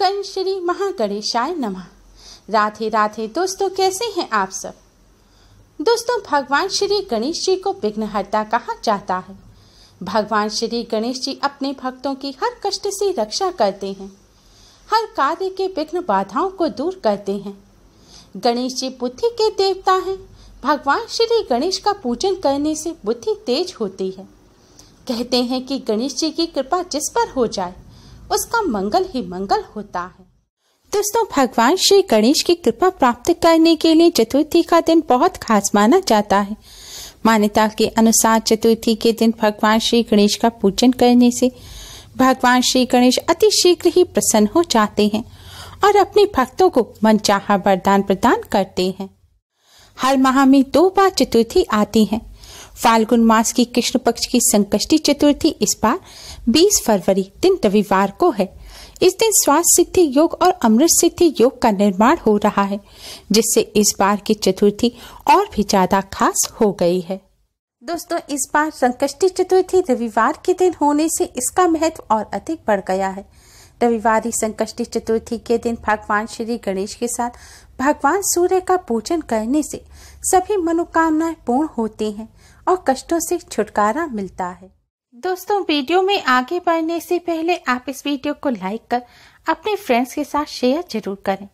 गण श्री महागणेशाय नमः राधे राधे दोस्तों कैसे हैं आप सब दोस्तों भगवान श्री गणेश जी को विघ्नहर्ता कहा जाता है भगवान श्री गणेश जी अपने भक्तों की हर कष्ट से रक्षा करते हैं हर कार्य के विघ्न बाधाओं को दूर करते हैं गणेश जी बुद्धि के देवता हैं भगवान श्री गणेश का पूजन करने से बुद्धि तेज होती है कहते हैं कि गणेश जी की कृपा जिस पर हो जाए उसका मंगल ही मंगल होता है दोस्तों भगवान श्री गणेश की कृपा प्राप्त करने के लिए चतुर्थी का दिन बहुत खास माना जाता है मान्यता के अनुसार चतुर्थी के दिन भगवान श्री गणेश का पूजन करने से भगवान श्री गणेश अति शीघ्र ही प्रसन्न हो जाते हैं और अपने भक्तों को मनचाहा वरदान प्रदान करते हैं हर माह में दो बार चतुर्थी आती है फाल्गुन मास की कृष्ण पक्ष की संकष्टी चतुर्थी इस बार 20 फरवरी दिन रविवार को है इस दिन स्वास्थ्य सिद्धि योग और अमृत सिद्धि योग का निर्माण हो रहा है जिससे इस बार की चतुर्थी और भी ज्यादा खास हो गई है दोस्तों इस बार संकष्टी चतुर्थी रविवार के दिन होने से इसका महत्व और अधिक बढ़ गया है रविवार संकष्टी चतुर्थी के दिन भगवान श्री गणेश के साथ भगवान सूर्य का पूजन करने से सभी मनोकामनाएं पूर्ण होती हैं और कष्टों से छुटकारा मिलता है दोस्तों वीडियो में आगे बढ़ने से पहले आप इस वीडियो को लाइक कर अपने फ्रेंड्स के साथ शेयर जरूर करें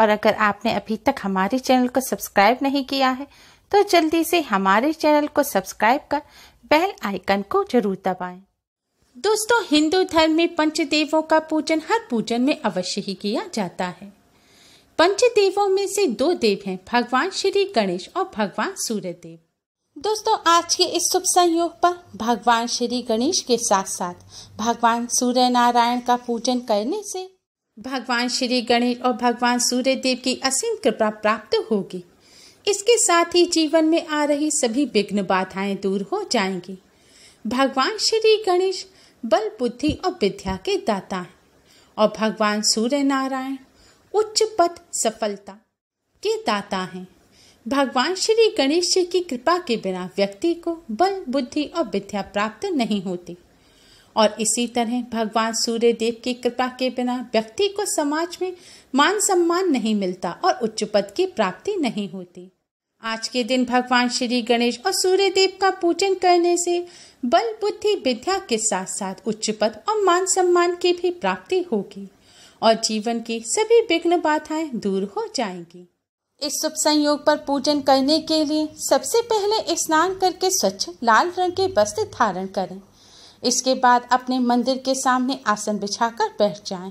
और अगर आपने अभी तक हमारे चैनल को सब्सक्राइब नहीं किया है तो जल्दी से हमारे चैनल को सब्सक्राइब कर बेल आइकन को जरूर दबाएं। दोस्तों हिंदू धर्म में पंचदेवों का पूजन हर पूजन में अवश्य ही किया जाता है पंचदेवों में से दो देव हैं भगवान श्री गणेश और भगवान सूर्य देव दोस्तों आज के इस शुभ संयोग पर भगवान श्री गणेश के साथ साथ भगवान सूर्य नारायण का पूजन करने से भगवान श्री गणेश और भगवान सूर्य देव की असीम कृपा प्राप्त होगी इसके साथ ही जीवन में आ रही सभी विघ्न बाधाएं दूर हो जाएंगी भगवान श्री गणेश बल बुद्धि और विद्या के दाता हैं और भगवान सूर्य नारायण उच्च पद सफलता के दाता हैं भगवान श्री गणेश जी की कृपा के बिना व्यक्ति को बल बुद्धि और विद्या प्राप्त नहीं होती और इसी तरह भगवान सूर्य देव की कृपा के बिना व्यक्ति को समाज में मान सम्मान नहीं मिलता और उच्च पद की प्राप्ति नहीं होती आज के दिन भगवान श्री गणेश और सूर्य देव का पूजन करने से बल बुद्धि विद्या के साथ साथ उच्च पद और मान सम्मान की भी प्राप्ति होगी और जीवन की सभी विघ्न बाधाएं दूर हो जाएंगी इस शुभ संयोग पर पूजन करने के लिए सबसे पहले स्नान करके स्वच्छ लाल रंग के वस्त्र धारण करें इसके बाद अपने मंदिर के सामने आसन बिछाकर बैठ जाएं।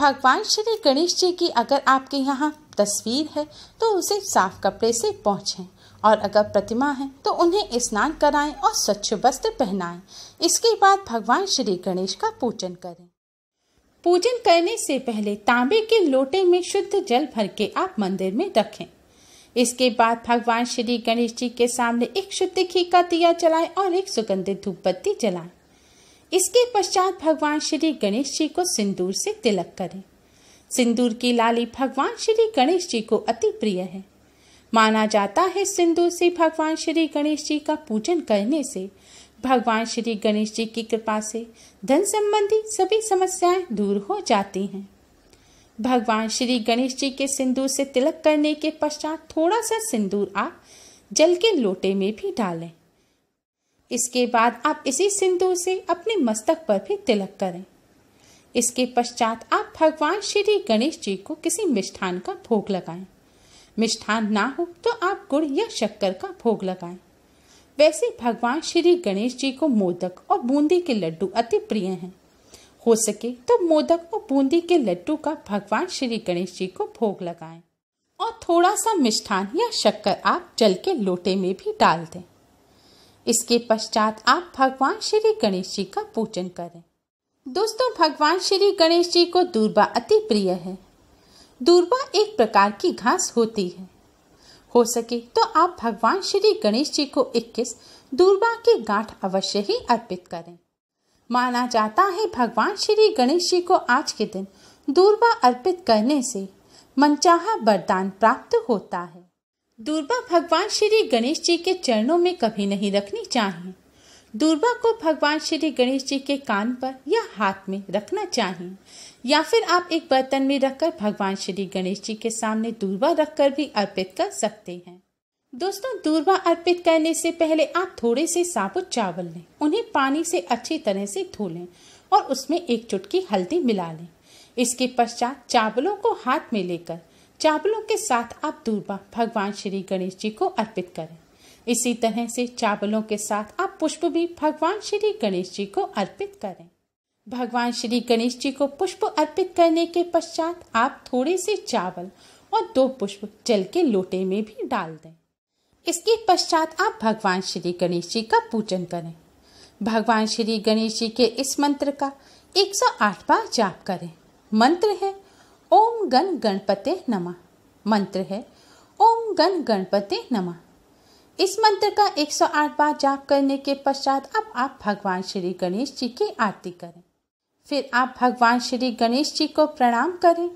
भगवान श्री गणेश जी की अगर आपके यहाँ तस्वीर है तो उसे साफ कपड़े से पहुँचें और अगर प्रतिमा है तो उन्हें स्नान कराएं और स्वच्छ वस्त्र पहनाएं। इसके बाद भगवान श्री गणेश का पूजन करें पूजन करने से पहले तांबे के लोटे में शुद्ध जल भर के आप मंदिर में रखें इसके बाद भगवान श्री गणेश जी के सामने एक शुद्ध घी का दिया जलाएं और एक सुगंधित धूपबत्ती जलाएं। इसके पश्चात भगवान श्री गणेश जी को सिंदूर से तिलक करें सिंदूर की लाली भगवान श्री गणेश जी को अति प्रिय है माना जाता है सिंदूर से भगवान श्री गणेश जी का पूजन करने से भगवान श्री गणेश जी की कृपा से धन संबंधी सभी समस्याएं दूर हो जाती हैं भगवान श्री गणेश जी के सिंदूर से तिलक करने के पश्चात थोड़ा सा सिंदूर आप जल के लोटे में भी डालें इसके बाद आप इसी सिंदूर से अपने मस्तक पर भी तिलक करें इसके पश्चात आप भगवान श्री गणेश जी को किसी मिष्ठान का भोग लगाएं मिष्ठान ना हो तो आप गुड़ या शक्कर का भोग लगाएं वैसे भगवान श्री गणेश जी को मोदक और बूंदी के लड्डू अति प्रिय हैं हो सके तो मोदक और बूंदी के लड्डू का भगवान श्री गणेश जी को भोग लगाएं और थोड़ा सा मिष्ठान या शक्कर आप जल के लोटे में भी डाल दें इसके पश्चात आप भगवान श्री गणेश जी का पूजन करें दोस्तों भगवान श्री गणेश जी को दूरबा अति प्रिय है दूरबा एक प्रकार की घास होती है हो सके तो आप भगवान श्री गणेश जी को 21 दूरबा की गांठ अवश्य ही अर्पित करें माना जाता है भगवान श्री गणेश जी को आज के दिन दूरबा अर्पित करने से मनचाहा वरदान प्राप्त होता है दूरबा भगवान श्री गणेश जी के चरणों में कभी नहीं रखनी चाहिए दूरबा को भगवान श्री गणेश जी के कान पर या हाथ में रखना चाहिए या फिर आप एक बर्तन में रखकर भगवान श्री गणेश जी के सामने दूरबा रखकर भी अर्पित कर सकते हैं दोस्तों दूरबा अर्पित करने से पहले आप थोड़े से साबुत चावल लें उन्हें पानी से अच्छी तरह से धो लें और उसमें एक चुटकी हल्दी मिला लें इसके पश्चात चावलों को हाथ में लेकर चावलों के साथ आप दूरबा भगवान श्री गणेश जी को अर्पित करें इसी तरह से चावलों के साथ आप पुष्प भी भगवान श्री गणेश जी को अर्पित करें भगवान श्री गणेश जी को पुष्प अर्पित करने के पश्चात आप थोड़े से चावल और दो पुष्प जल के लोटे में भी डाल दें इसके पश्चात आप भगवान श्री गणेश जी का पूजन करें भगवान श्री गणेश जी के इस मंत्र का 108 बार जाप करें मंत्र है ओम गण गणपते नमः मंत्र है ओम गण गणपते नमः इस मंत्र का 108 बार जाप करने के पश्चात अब आप भगवान श्री गणेश जी की आरती करें फिर आप भगवान श्री गणेश जी को प्रणाम करें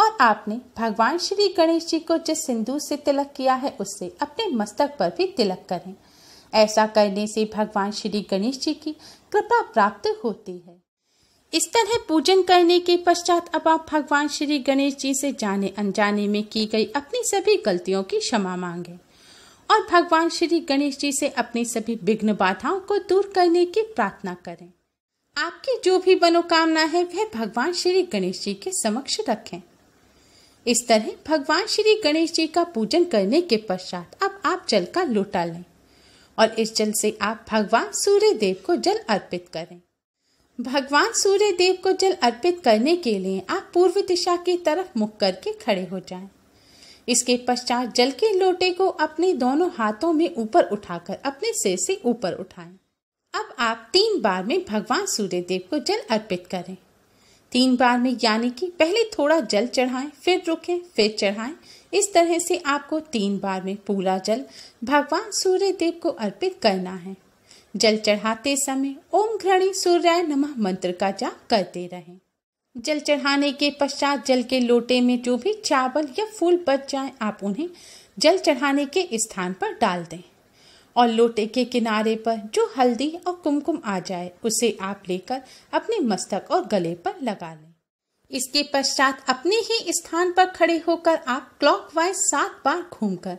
और आपने भगवान श्री गणेश जी को जिस सिंदूर से तिलक किया है उससे अपने मस्तक पर भी तिलक करें ऐसा करने से भगवान श्री गणेश जी की कृपा प्राप्त होती है इस तरह पूजन करने के पश्चात अब आप भगवान श्री गणेश जी से जाने अनजाने में की गई अपनी सभी गलतियों की क्षमा मांगे और भगवान श्री गणेश जी से अपनी सभी विघ्न बाधाओं को दूर करने की प्रार्थना करें आपकी जो भी मनोकामना है वह भगवान श्री गणेश जी के समक्ष रखें इस तरह भगवान श्री गणेश जी का पूजन करने के पश्चात अब आप जल का लोटा लें और इस जल से आप भगवान सूर्य देव को जल अर्पित करें भगवान सूर्य देव को जल अर्पित करने के लिए आप पूर्व दिशा की तरफ मुख करके खड़े हो जाएं। इसके पश्चात जल के लोटे को अपने दोनों हाथों में ऊपर उठाकर अपने सिर से ऊपर उठाएं अब आप तीन बार में भगवान सूर्य देव को जल अर्पित करें तीन बार में यानी कि पहले थोड़ा जल चढ़ाएं फिर रुकें फिर चढ़ाएं इस तरह से आपको तीन बार में पूरा जल भगवान सूर्य देव को अर्पित करना है जल चढ़ाते समय ओम घृणी सूर्याय नमः मंत्र का जाप करते रहें जल चढ़ाने के पश्चात जल के लोटे में जो भी चावल या फूल बच जाए आप उन्हें जल चढ़ाने के स्थान पर डाल दें और लोटे के किनारे पर जो हल्दी और कुमकुम आ जाए उसे आप लेकर अपने मस्तक और गले पर लगा लें इसके पश्चात अपने ही स्थान पर खड़े होकर आप क्लॉकवाइज सात बार घूमकर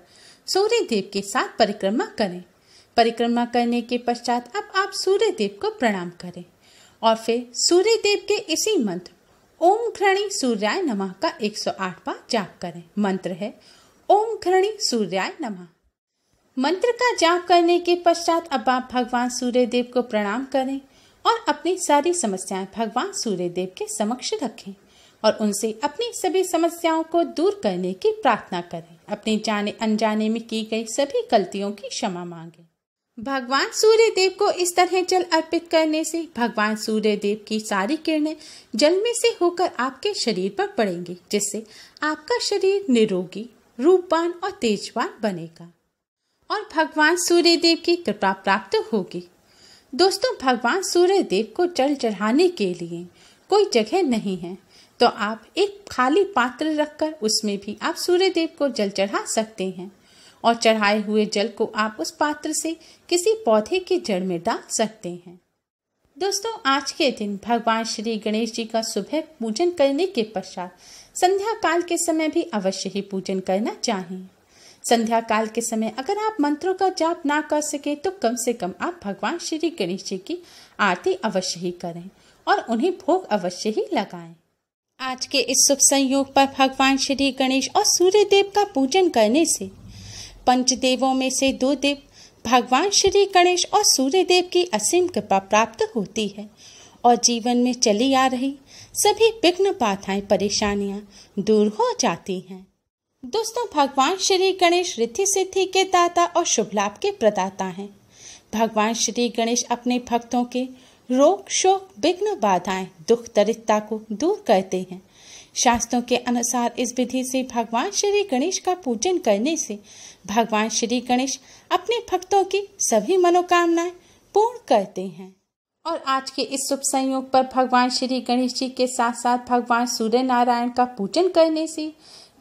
सूर्य देव के साथ परिक्रमा करें परिक्रमा करने के पश्चात अब आप सूर्य देव को प्रणाम करें और फिर सूर्य देव के इसी मंत्र ओम घृणी सूर्याय नमः का 108 बार जाप करें मंत्र है ओम घृणी सूर्याय नमः मंत्र का जाप करने के पश्चात अब आप भगवान सूर्य देव को प्रणाम करें और अपनी सारी समस्याएं भगवान सूर्य देव के समक्ष रखें और उनसे अपनी सभी समस्याओं को दूर करने की प्रार्थना करें अपने जाने अनजाने में की गई सभी गलतियों की क्षमा मांगे भगवान सूर्य देव को इस तरह जल अर्पित करने से भगवान सूर्य देव की सारी किरणें जल में से होकर आपके शरीर पर पड़ेंगी जिससे आपका शरीर निरोगी रूपवान और तेजवान बनेगा और भगवान सूर्य देव की कृपा प्राप्त होगी दोस्तों भगवान सूर्य देव को जल चढ़ाने के लिए कोई जगह नहीं है तो आप एक खाली पात्र रखकर उसमें भी आप सूर्य देव को जल चढ़ा सकते हैं और चढ़ाए हुए जल को आप उस पात्र से किसी पौधे की जड़ में डाल सकते हैं दोस्तों आज के दिन भगवान श्री गणेश जी का सुबह पूजन करने के पश्चात संध्या काल के समय भी अवश्य ही पूजन करना चाहिए संध्या काल के समय अगर आप मंत्रों का जाप ना कर सके तो कम से कम आप भगवान श्री गणेश जी की आरती अवश्य ही करें और उन्हें भोग अवश्य ही लगाएं आज के इस शुभ संयोग पर भगवान श्री गणेश और सूर्य देव का पूजन करने से पंच देवों में से दो देव भगवान श्री गणेश और सूर्य देव की असीम कृपा प्राप्त होती है और जीवन में चली आ रही सभी विघ्न बाधाएं परेशानियां दूर हो जाती हैं दोस्तों भगवान श्री गणेश रिद्धि सिद्धि के दाता और शुभ लाभ के प्रदाता हैं भगवान श्री गणेश अपने भक्तों के रोग शोक विघ्न बाधाएं दुख दरिद्रता को दूर करते हैं शास्त्रों के अनुसार इस विधि से भगवान श्री गणेश का पूजन करने से भगवान श्री गणेश अपने भक्तों की सभी मनोकामनाएं पूर्ण करते हैं और आज के इस शुभ संयोग पर भगवान श्री गणेश जी के साथ साथ भगवान सूर्य नारायण का पूजन करने से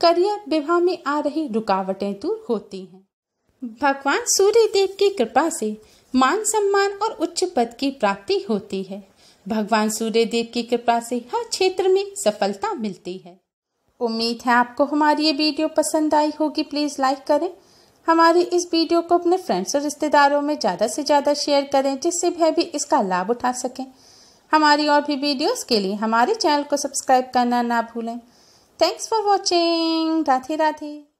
करियर विवाह में आ रही रुकावटें दूर होती हैं भगवान सूर्य देव की कृपा से मान सम्मान और उच्च पद की प्राप्ति होती है भगवान सूर्य देव की कृपा से हर क्षेत्र में सफलता मिलती है उम्मीद है आपको हमारी ये वीडियो पसंद आई होगी प्लीज़ लाइक करें हमारी इस वीडियो को अपने फ्रेंड्स और रिश्तेदारों में ज़्यादा से ज़्यादा शेयर करें जिससे वह भी इसका लाभ उठा सकें हमारी और भी वीडियोस के लिए हमारे चैनल को सब्सक्राइब करना ना भूलें Thanks for watching. Radhe Radhe.